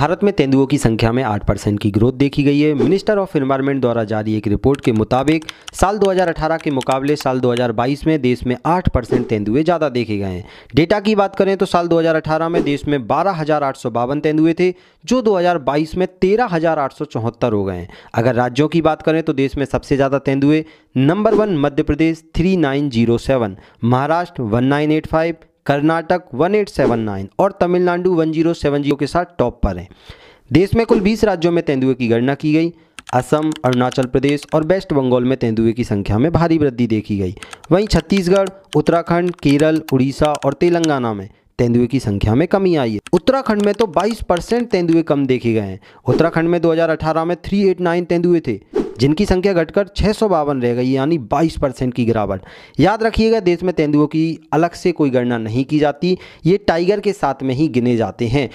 भारत में तेंदुओं की संख्या में 8 परसेंट की ग्रोथ देखी गई है मिनिस्टर ऑफ इन्वायरमेंट द्वारा जारी एक रिपोर्ट के मुताबिक साल 2018 के मुकाबले साल 2022 में देश में 8 परसेंट तेंदुए ज़्यादा देखे गए हैं डेटा की बात करें तो साल 2018 में देश में बारह तेंदुए थे जो 2022 में तेरह हो गए हैं अगर राज्यों की बात करें तो देश में सबसे ज़्यादा तेंदुए number one Madhya Pradesh three Maharashtra one Karnataka 1879 और तमिलनाडु 1070 के साथ टॉप पर हैं देश में कुल 20 राज्यों में तेंदुए की गणना की गई असम अरुणाचल प्रदेश और वेस्ट बंगाल में तेंदुए की संख्या में भारी वृद्धि देखी गई वहीं छत्तीसगढ़ उत्तराखंड केरल उड़ीसा और तेलंगाना में तेंदुए की संख्या में कमी आई है उत्तराखंड में तो 22 परसेंट तेंदुए कम देखे गए हैं उत्तराखंड में 2018 में 389 तेंदुए थे जिनकी संख्या घटकर छः रह गई यानी 22 परसेंट की गिरावट याद रखिएगा देश में तेंदुओं की अलग से कोई गणना नहीं की जाती ये टाइगर के साथ में ही गिने जाते हैं